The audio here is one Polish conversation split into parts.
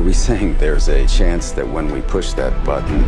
Are we saying there's a chance that when we push that button,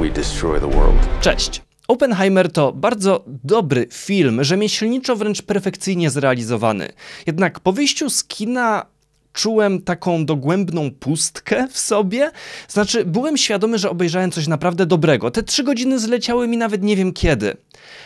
we destroy the world? Cześć. Oppenheimer to bardzo dobry film, rzemieślniczo wręcz perfekcyjnie zrealizowany. Jednak po wyjściu z kina Czułem taką dogłębną pustkę w sobie. Znaczy, byłem świadomy, że obejrzałem coś naprawdę dobrego. Te trzy godziny zleciały mi nawet nie wiem kiedy.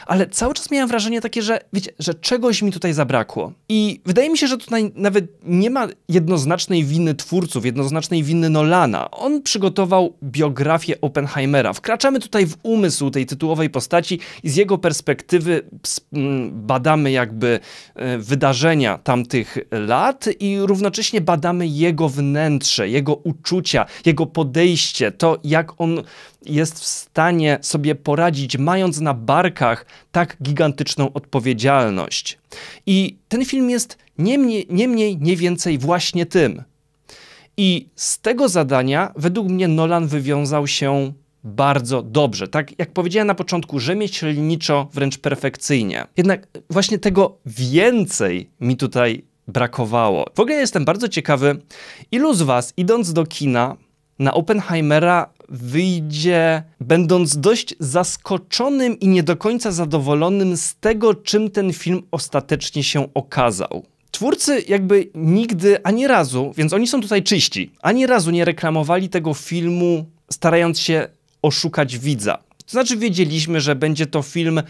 Ale cały czas miałem wrażenie takie, że wiecie, że czegoś mi tutaj zabrakło. I wydaje mi się, że tutaj nawet nie ma jednoznacznej winy twórców, jednoznacznej winy Nolana. On przygotował biografię Oppenheimera. Wkraczamy tutaj w umysł tej tytułowej postaci i z jego perspektywy mm, badamy jakby e, wydarzenia tamtych lat i równocześnie właśnie badamy jego wnętrze, jego uczucia, jego podejście, to jak on jest w stanie sobie poradzić, mając na barkach tak gigantyczną odpowiedzialność. I ten film jest nie mniej, nie, mniej, nie więcej właśnie tym. I z tego zadania, według mnie, Nolan wywiązał się bardzo dobrze. Tak jak powiedziałem na początku, rzemieślniczo, wręcz perfekcyjnie. Jednak właśnie tego więcej mi tutaj brakowało. W ogóle jestem bardzo ciekawy, ilu z was idąc do kina na Oppenheimera wyjdzie, będąc dość zaskoczonym i nie do końca zadowolonym z tego, czym ten film ostatecznie się okazał. Twórcy jakby nigdy ani razu, więc oni są tutaj czyści, ani razu nie reklamowali tego filmu, starając się oszukać widza. To znaczy wiedzieliśmy, że będzie to film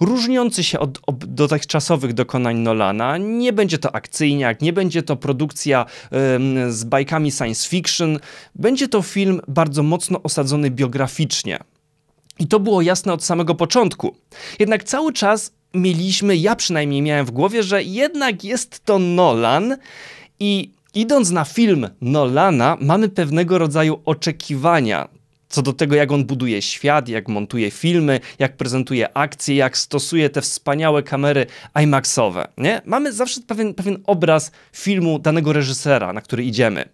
różniący się od, od dotychczasowych dokonań Nolana. Nie będzie to akcyjniak, nie będzie to produkcja ym, z bajkami science fiction. Będzie to film bardzo mocno osadzony biograficznie. I to było jasne od samego początku. Jednak cały czas mieliśmy, ja przynajmniej miałem w głowie, że jednak jest to Nolan i idąc na film Nolana, mamy pewnego rodzaju oczekiwania co do tego, jak on buduje świat, jak montuje filmy, jak prezentuje akcje, jak stosuje te wspaniałe kamery IMAXowe. Nie? Mamy zawsze pewien, pewien obraz filmu danego reżysera, na który idziemy.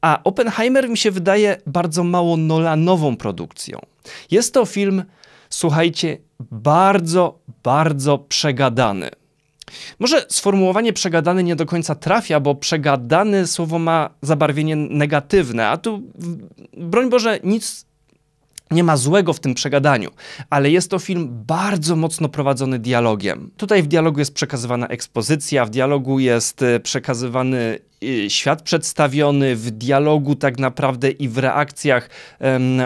A Oppenheimer mi się wydaje bardzo mało Nolanową produkcją. Jest to film, słuchajcie, bardzo, bardzo przegadany. Może sformułowanie przegadany nie do końca trafia, bo przegadany słowo ma zabarwienie negatywne, a tu broń Boże nic nie ma złego w tym przegadaniu, ale jest to film bardzo mocno prowadzony dialogiem. Tutaj w dialogu jest przekazywana ekspozycja, w dialogu jest y, przekazywany Y, świat przedstawiony w dialogu tak naprawdę i w reakcjach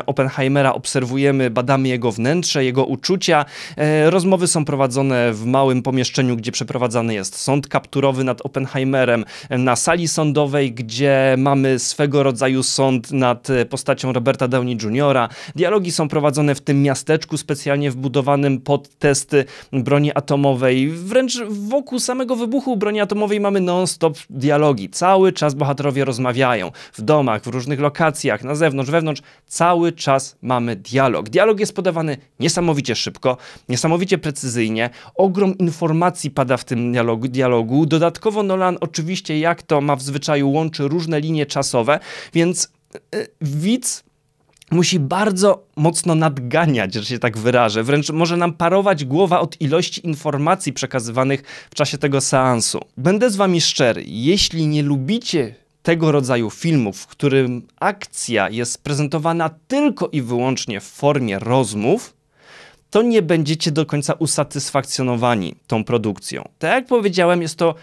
Oppenheimera obserwujemy, badamy jego wnętrze, jego uczucia. E, rozmowy są prowadzone w małym pomieszczeniu, gdzie przeprowadzany jest sąd kapturowy nad Oppenheimerem, na sali sądowej, gdzie mamy swego rodzaju sąd nad e, postacią Roberta Downey Jr. Dialogi są prowadzone w tym miasteczku specjalnie wbudowanym pod testy broni atomowej. Wręcz wokół samego wybuchu broni atomowej mamy non-stop dialogi Cały czas bohaterowie rozmawiają w domach, w różnych lokacjach, na zewnątrz, wewnątrz. Cały czas mamy dialog. Dialog jest podawany niesamowicie szybko, niesamowicie precyzyjnie. Ogrom informacji pada w tym dialogu. dialogu. Dodatkowo Nolan oczywiście, jak to ma w zwyczaju, łączy różne linie czasowe, więc e, widz musi bardzo mocno nadganiać, że się tak wyrażę. Wręcz może nam parować głowa od ilości informacji przekazywanych w czasie tego seansu. Będę z wami szczery, jeśli nie lubicie tego rodzaju filmów, w którym akcja jest prezentowana tylko i wyłącznie w formie rozmów, to nie będziecie do końca usatysfakcjonowani tą produkcją. Tak jak powiedziałem, jest to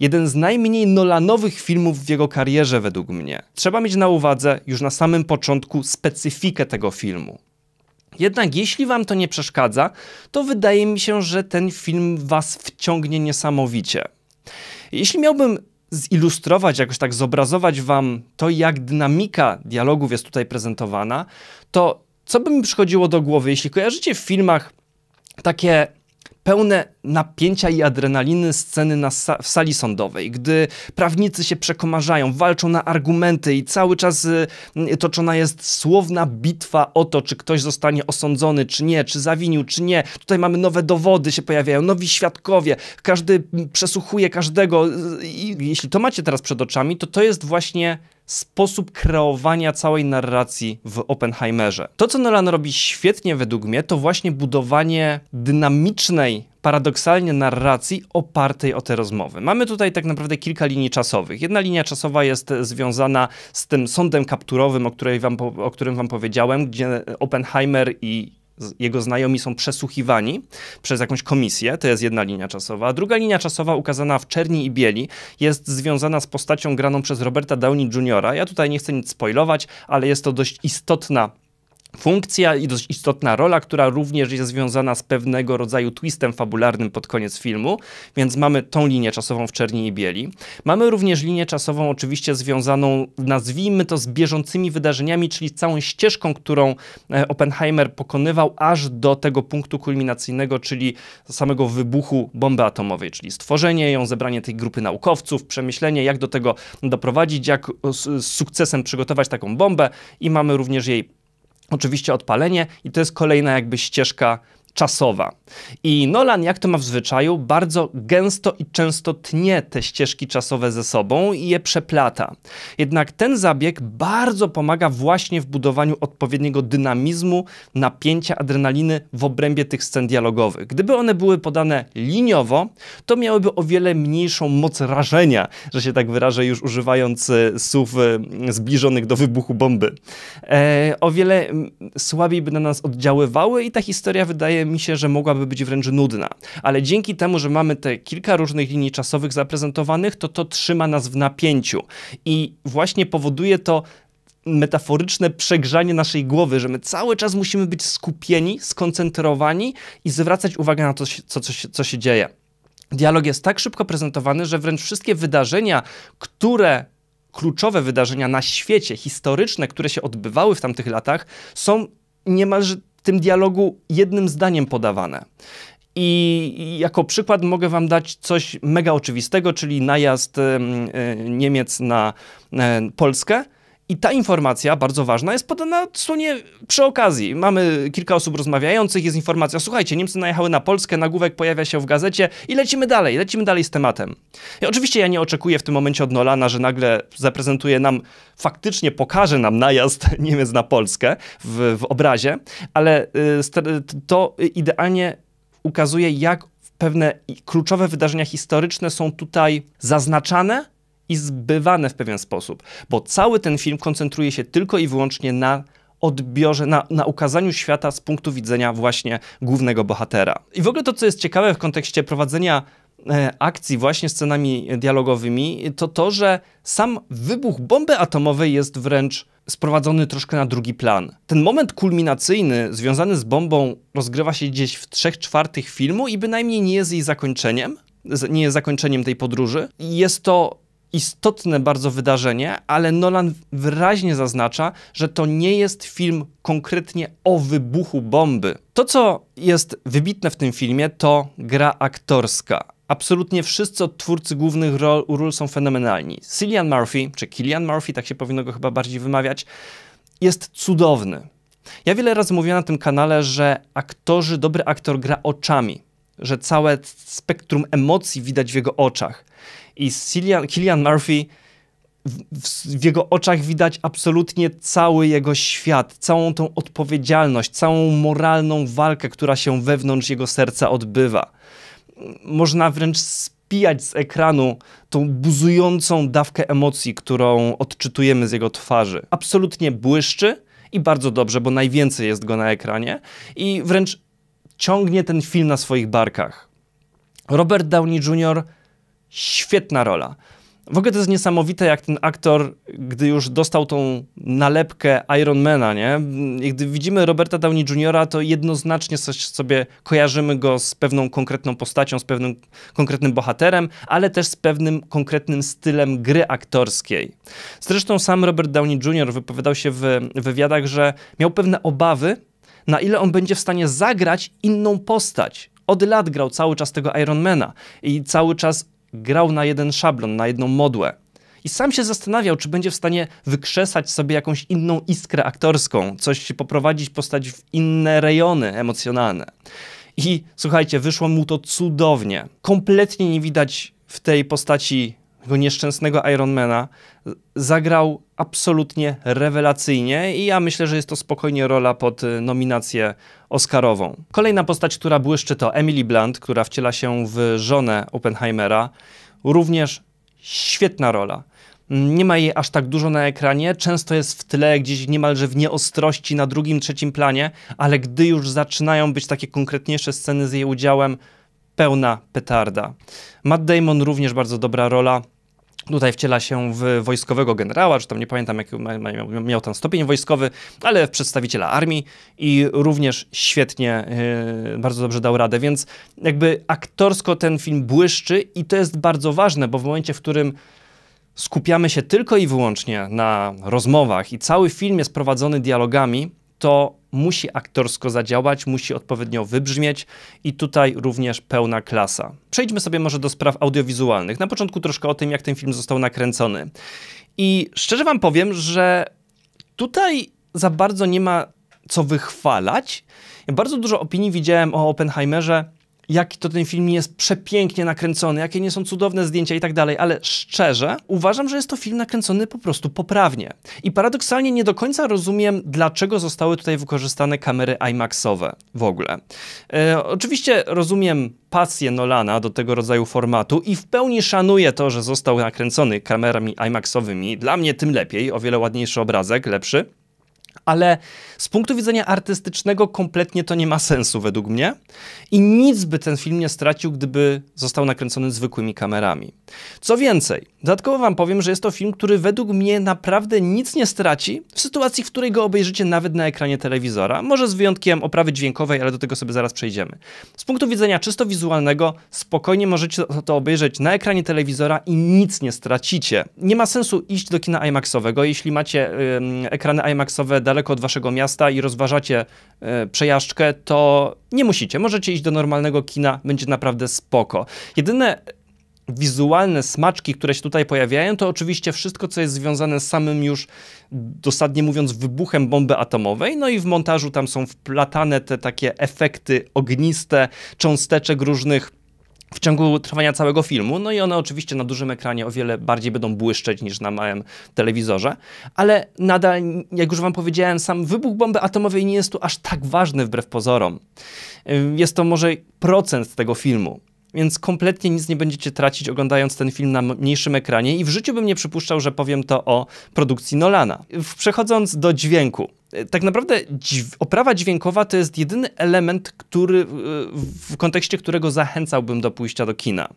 jeden z najmniej Nolanowych filmów w jego karierze według mnie. Trzeba mieć na uwadze już na samym początku specyfikę tego filmu. Jednak jeśli wam to nie przeszkadza, to wydaje mi się, że ten film was wciągnie niesamowicie. Jeśli miałbym zilustrować, jakoś tak zobrazować wam to, jak dynamika dialogów jest tutaj prezentowana, to co by mi przychodziło do głowy, jeśli kojarzycie w filmach takie pełne napięcia i adrenaliny sceny na sa w sali sądowej, gdy prawnicy się przekomarzają, walczą na argumenty i cały czas y, y, toczona jest słowna bitwa o to, czy ktoś zostanie osądzony, czy nie, czy zawinił, czy nie. Tutaj mamy nowe dowody się pojawiają, nowi świadkowie, każdy przesłuchuje każdego y, i jeśli to macie teraz przed oczami, to to jest właśnie sposób kreowania całej narracji w Oppenheimerze. To, co Nolan robi świetnie według mnie, to właśnie budowanie dynamicznej paradoksalnie narracji opartej o te rozmowy. Mamy tutaj tak naprawdę kilka linii czasowych. Jedna linia czasowa jest związana z tym sądem kapturowym, o, wam, o którym wam powiedziałem, gdzie Oppenheimer i jego znajomi są przesłuchiwani przez jakąś komisję, to jest jedna linia czasowa. A druga linia czasowa, ukazana w Czerni i Bieli, jest związana z postacią graną przez Roberta Downey Jr. Ja tutaj nie chcę nic spoilować, ale jest to dość istotna funkcja i dość istotna rola, która również jest związana z pewnego rodzaju twistem fabularnym pod koniec filmu, więc mamy tą linię czasową w Czerni i Bieli. Mamy również linię czasową oczywiście związaną, nazwijmy to, z bieżącymi wydarzeniami, czyli całą ścieżką, którą e, Oppenheimer pokonywał aż do tego punktu kulminacyjnego, czyli samego wybuchu bomby atomowej, czyli stworzenie ją, zebranie tej grupy naukowców, przemyślenie, jak do tego doprowadzić, jak z sukcesem przygotować taką bombę i mamy również jej Oczywiście odpalenie i to jest kolejna jakby ścieżka czasowa. I Nolan, jak to ma w zwyczaju, bardzo gęsto i często tnie te ścieżki czasowe ze sobą i je przeplata. Jednak ten zabieg bardzo pomaga właśnie w budowaniu odpowiedniego dynamizmu, napięcia, adrenaliny w obrębie tych scen dialogowych. Gdyby one były podane liniowo, to miałyby o wiele mniejszą moc rażenia, że się tak wyrażę, już używając e, słów e, zbliżonych do wybuchu bomby. E, o wiele mm, słabiej by na nas oddziaływały i ta historia wydaje mi się, że mogłaby być wręcz nudna. Ale dzięki temu, że mamy te kilka różnych linii czasowych zaprezentowanych, to to trzyma nas w napięciu. I właśnie powoduje to metaforyczne przegrzanie naszej głowy, że my cały czas musimy być skupieni, skoncentrowani i zwracać uwagę na to, co, co, co się dzieje. Dialog jest tak szybko prezentowany, że wręcz wszystkie wydarzenia, które kluczowe wydarzenia na świecie, historyczne, które się odbywały w tamtych latach, są niemalże tym dialogu jednym zdaniem podawane. I jako przykład mogę Wam dać coś mega oczywistego, czyli najazd e, Niemiec na e, Polskę i ta informacja, bardzo ważna, jest podana dosłownie przy okazji. Mamy kilka osób rozmawiających, jest informacja, słuchajcie, Niemcy najechały na Polskę, nagłówek pojawia się w gazecie i lecimy dalej, lecimy dalej z tematem. I oczywiście ja nie oczekuję w tym momencie od Nolana, że nagle zaprezentuje nam, faktycznie pokaże nam najazd Niemiec na Polskę w, w obrazie, ale y, to idealnie ukazuje, jak pewne kluczowe wydarzenia historyczne są tutaj zaznaczane, i zbywane w pewien sposób, bo cały ten film koncentruje się tylko i wyłącznie na odbiorze, na, na ukazaniu świata z punktu widzenia właśnie głównego bohatera. I w ogóle to, co jest ciekawe w kontekście prowadzenia e, akcji właśnie scenami dialogowymi, to to, że sam wybuch bomby atomowej jest wręcz sprowadzony troszkę na drugi plan. Ten moment kulminacyjny związany z bombą rozgrywa się gdzieś w trzech czwartych filmu i bynajmniej nie jest jej zakończeniem, nie jest zakończeniem tej podróży. Jest to istotne bardzo wydarzenie, ale Nolan wyraźnie zaznacza, że to nie jest film konkretnie o wybuchu bomby. To, co jest wybitne w tym filmie, to gra aktorska. Absolutnie wszyscy twórcy głównych ról, ról są fenomenalni. Cillian Murphy, czy Killian Murphy, tak się powinno go chyba bardziej wymawiać, jest cudowny. Ja wiele razy mówiłem na tym kanale, że aktorzy, dobry aktor gra oczami, że całe spektrum emocji widać w jego oczach. I Cillian, Killian Murphy w, jego oczach widać absolutnie cały jego świat, całą tą odpowiedzialność, całą moralną walkę, która się wewnątrz jego serca odbywa. Można wręcz spijać z ekranu tą buzującą dawkę emocji, którą odczytujemy z jego twarzy. Absolutnie błyszczy i bardzo dobrze, bo najwięcej jest go na ekranie i wręcz ciągnie ten film na swoich barkach. Robert Downey Jr. Świetna rola. W ogóle to jest niesamowite, jak ten aktor, gdy już dostał tą nalepkę Ironmana, nie? I gdy widzimy Roberta Downey Jr., to jednoznacznie sobie kojarzymy go z pewną konkretną postacią, z pewnym konkretnym bohaterem, ale też z pewnym konkretnym stylem gry aktorskiej. Zresztą sam Robert Downey Jr. wypowiadał się w wywiadach, że miał pewne obawy, na ile on będzie w stanie zagrać inną postać. Od lat grał cały czas tego Ironmana i cały czas grał na jeden szablon, na jedną modłę. I sam się zastanawiał, czy będzie w stanie wykrzesać sobie jakąś inną iskrę aktorską, coś poprowadzić postać w inne rejony emocjonalne. I słuchajcie, wyszło mu to cudownie. Kompletnie nie widać w tej postaci tego nieszczęsnego Ironmana. Zagrał absolutnie rewelacyjnie i ja myślę, że jest to spokojnie rola pod y, nominację Oscarową. Kolejna postać, która błyszczy to Emily Blunt, która wciela się w żonę Oppenheimera. Również świetna rola. Nie ma jej aż tak dużo na ekranie, często jest w tle, gdzieś niemalże w nieostrości na drugim, trzecim planie, ale gdy już zaczynają być takie konkretniejsze sceny z jej udziałem, pełna petarda. Matt Damon również bardzo dobra rola, Tutaj wciela się w wojskowego generała, czy tam nie pamiętam, jaki miał tam stopień wojskowy, ale w przedstawiciela armii i również świetnie, e, bardzo dobrze dał radę, więc jakby aktorsko ten film błyszczy i to jest bardzo ważne, bo w momencie, w którym skupiamy się tylko i wyłącznie na rozmowach i cały film jest prowadzony dialogami, to musi aktorsko zadziałać, musi odpowiednio wybrzmieć i tutaj również pełna klasa. Przejdźmy sobie może do spraw audiowizualnych. Na początku troszkę o tym, jak ten film został nakręcony. I szczerze wam powiem, że tutaj za bardzo nie ma co wychwalać. Ja bardzo dużo opinii widziałem o Oppenheimerze, jaki to ten film jest przepięknie nakręcony, jakie nie są cudowne zdjęcia i tak dalej, ale szczerze uważam, że jest to film nakręcony po prostu poprawnie. I paradoksalnie nie do końca rozumiem, dlaczego zostały tutaj wykorzystane kamery IMAXowe w ogóle. E, oczywiście rozumiem pasję Nolana do tego rodzaju formatu i w pełni szanuję to, że został nakręcony kamerami IMAXowymi. Dla mnie tym lepiej, o wiele ładniejszy obrazek, lepszy ale z punktu widzenia artystycznego kompletnie to nie ma sensu według mnie i nic by ten film nie stracił, gdyby został nakręcony zwykłymi kamerami. Co więcej, Dodatkowo wam powiem, że jest to film, który według mnie naprawdę nic nie straci w sytuacji, w której go obejrzycie nawet na ekranie telewizora. Może z wyjątkiem oprawy dźwiękowej, ale do tego sobie zaraz przejdziemy. Z punktu widzenia czysto wizualnego, spokojnie możecie to obejrzeć na ekranie telewizora i nic nie stracicie. Nie ma sensu iść do kina IMAXowego, jeśli macie yy, ekrany IMAXowe daleko od waszego miasta i rozważacie yy, przejażdżkę, to nie musicie. Możecie iść do normalnego kina, będzie naprawdę spoko. Jedyne wizualne smaczki, które się tutaj pojawiają, to oczywiście wszystko, co jest związane z samym już, dosadnie mówiąc, wybuchem bomby atomowej. No i w montażu tam są wplatane te takie efekty ogniste, cząsteczek różnych w ciągu trwania całego filmu. No i one oczywiście na dużym ekranie o wiele bardziej będą błyszczeć niż na małym telewizorze, ale nadal, jak już wam powiedziałem, sam wybuch bomby atomowej nie jest tu aż tak ważny wbrew pozorom. Jest to może procent tego filmu. Więc kompletnie nic nie będziecie tracić oglądając ten film na mniejszym ekranie i w życiu bym nie przypuszczał, że powiem to o produkcji Nolana. Przechodząc do dźwięku. E, tak naprawdę oprawa dźwiękowa to jest jedyny element, który, e, w kontekście którego zachęcałbym do pójścia do kina.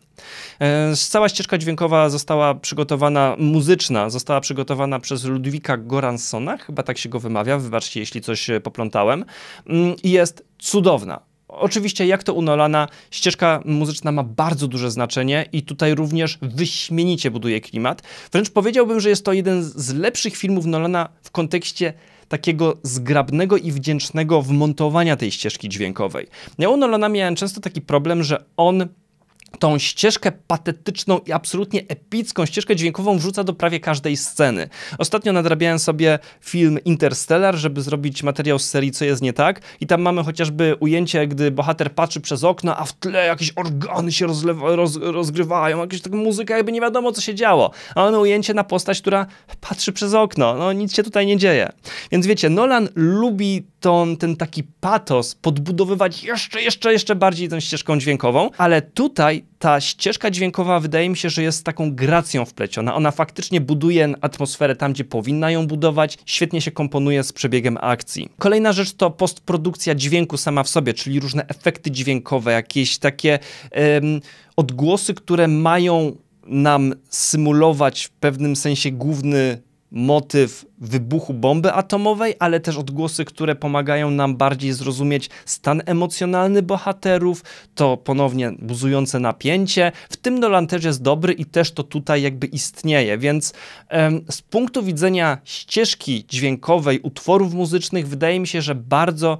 E, cała ścieżka dźwiękowa została przygotowana, muzyczna, została przygotowana przez Ludwika Goransona, chyba tak się go wymawia, wybaczcie jeśli coś poplątałem, mm, i jest cudowna Oczywiście, jak to u Nolana, ścieżka muzyczna ma bardzo duże znaczenie i tutaj również wyśmienicie buduje klimat. Wręcz powiedziałbym, że jest to jeden z lepszych filmów Nolana w kontekście takiego zgrabnego i wdzięcznego wmontowania tej ścieżki dźwiękowej. Ja no u Nolana miałem często taki problem, że on tą ścieżkę patetyczną i absolutnie epicką ścieżkę dźwiękową wrzuca do prawie każdej sceny. Ostatnio nadrabiałem sobie film Interstellar, żeby zrobić materiał z serii Co jest nie tak i tam mamy chociażby ujęcie, gdy bohater patrzy przez okno, a w tle jakieś organy się rozlewa, roz, rozgrywają, jakaś taka muzyka, jakby nie wiadomo co się działo. A mamy ujęcie na postać, która patrzy przez okno. No nic się tutaj nie dzieje. Więc wiecie, Nolan lubi ten taki patos podbudowywać jeszcze, jeszcze, jeszcze bardziej tą ścieżką dźwiękową, ale tutaj ta ścieżka dźwiękowa wydaje mi się, że jest taką gracją wpleciona. Ona faktycznie buduje atmosferę tam, gdzie powinna ją budować, świetnie się komponuje z przebiegiem akcji. Kolejna rzecz to postprodukcja dźwięku sama w sobie, czyli różne efekty dźwiękowe, jakieś takie odgłosy, które mają nam symulować w pewnym sensie główny motyw wybuchu bomby atomowej, ale też odgłosy, które pomagają nam bardziej zrozumieć stan emocjonalny bohaterów, to ponownie buzujące napięcie. W tym Nolan też jest dobry i też to tutaj jakby istnieje, więc em, z punktu widzenia ścieżki dźwiękowej utworów muzycznych wydaje mi się, że bardzo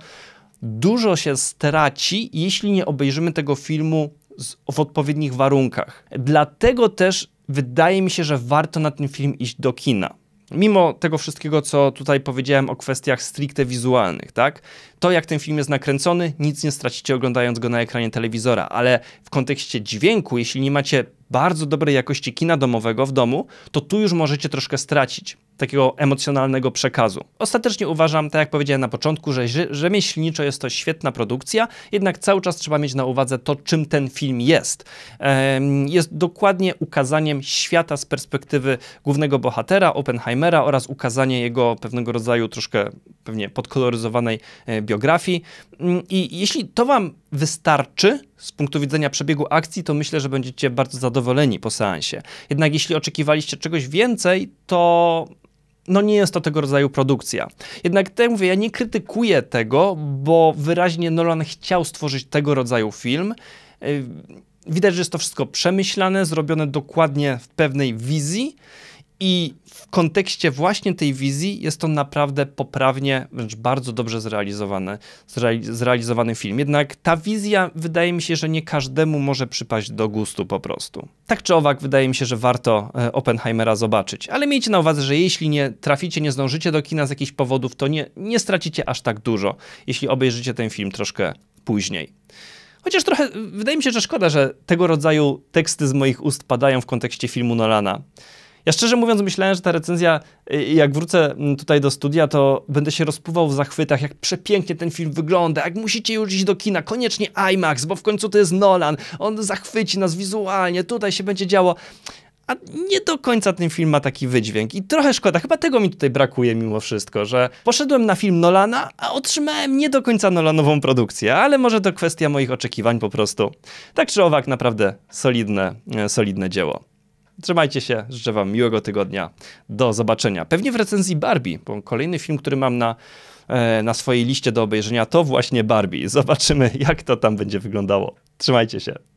dużo się straci, jeśli nie obejrzymy tego filmu z, w odpowiednich warunkach. Dlatego też wydaje mi się, że warto na ten film iść do kina mimo tego wszystkiego, co tutaj powiedziałem o kwestiach stricte wizualnych, tak? To, jak ten film jest nakręcony, nic nie stracicie oglądając go na ekranie telewizora, ale w kontekście dźwięku, jeśli nie macie bardzo dobrej jakości kina domowego w domu, to tu już możecie troszkę stracić takiego emocjonalnego przekazu. Ostatecznie uważam, tak jak powiedziałem na początku, że rzemieślniczo jest to świetna produkcja, jednak cały czas trzeba mieć na uwadze to, czym ten film jest. Jest dokładnie ukazaniem świata z perspektywy głównego bohatera, Oppenheimera oraz ukazanie jego pewnego rodzaju troszkę pewnie podkoloryzowanej e, biografii. Mm, I jeśli to wam wystarczy z punktu widzenia przebiegu akcji, to myślę, że będziecie bardzo zadowoleni po seansie. Jednak jeśli oczekiwaliście czegoś więcej, to no nie jest to tego rodzaju produkcja. Jednak tak mówię, ja nie krytykuję tego, bo wyraźnie Nolan chciał stworzyć tego rodzaju film. Widać, że jest to wszystko przemyślane, zrobione dokładnie w pewnej wizji. I w kontekście właśnie tej wizji jest to naprawdę poprawnie, wręcz bardzo dobrze zrealizowany film. Jednak ta wizja wydaje mi się, że nie każdemu może przypaść do gustu po prostu. Tak czy owak, wydaje mi się, że warto e, Oppenheimera zobaczyć. Ale miejcie na uwadze, że jeśli nie traficie, nie zdążycie do kina z jakichś powodów, to nie, nie stracicie aż tak dużo, jeśli obejrzycie ten film troszkę później. Chociaż trochę wydaje mi się, że szkoda, że tego rodzaju teksty z moich ust padają w kontekście filmu Nolana. Ja szczerze mówiąc myślałem, że ta recenzja, y, jak wrócę mm, tutaj do studia, to będę się rozpływał w zachwytach, jak przepięknie ten film wygląda, jak musicie już iść do kina, koniecznie IMAX, bo w końcu to jest Nolan, on zachwyci nas wizualnie, tutaj się będzie działo. A nie do końca ten film ma taki wydźwięk. I trochę szkoda, chyba tego mi tutaj brakuje mimo wszystko, że poszedłem na film Nolana, a otrzymałem nie do końca Nolanową produkcję, ale może to kwestia moich oczekiwań po prostu. Tak czy owak, naprawdę solidne, e, solidne dzieło. Trzymajcie się, życzę Wam miłego tygodnia. Do zobaczenia. Pewnie w recenzji Barbie, bo kolejny film, który mam na, e, na swojej liście do obejrzenia, to właśnie Barbie. Zobaczymy, jak to tam będzie wyglądało. Trzymajcie się.